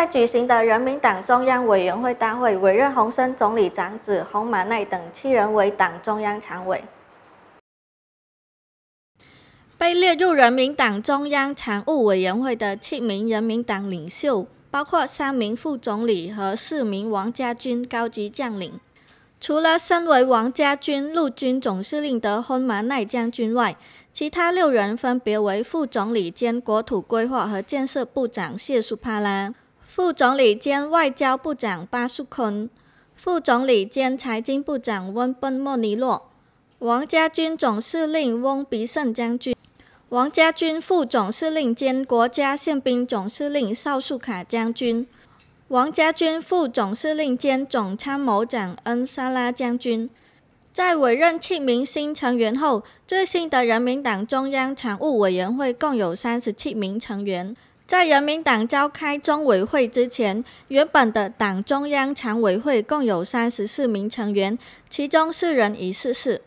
在举行的人民党中央委员会大会，委任洪森总理长子洪马奈等七人为党中央常委。被列入人民党中央常务委员会的七名人民党领袖，包括三名副总理和四名王家军高级将领。除了身为王家军陆军总司令的洪马奈将军外，其他六人分别为副总理兼国土规划和建设部长谢苏帕拉。副总理兼外交部长巴素坤，副总理兼财经部长温奔莫尼洛，王家军总司令翁必胜将军，王家军副总司令兼国家宪兵总司令邵素卡将军，王家军副总司令兼总参谋长恩沙拉将军，在委任七名新成员后，最新的人民党中央常务委员会共有三十七名成员。在人民党召开中委会之前，原本的党中央常委会共有三十四名成员，其中四人已逝世。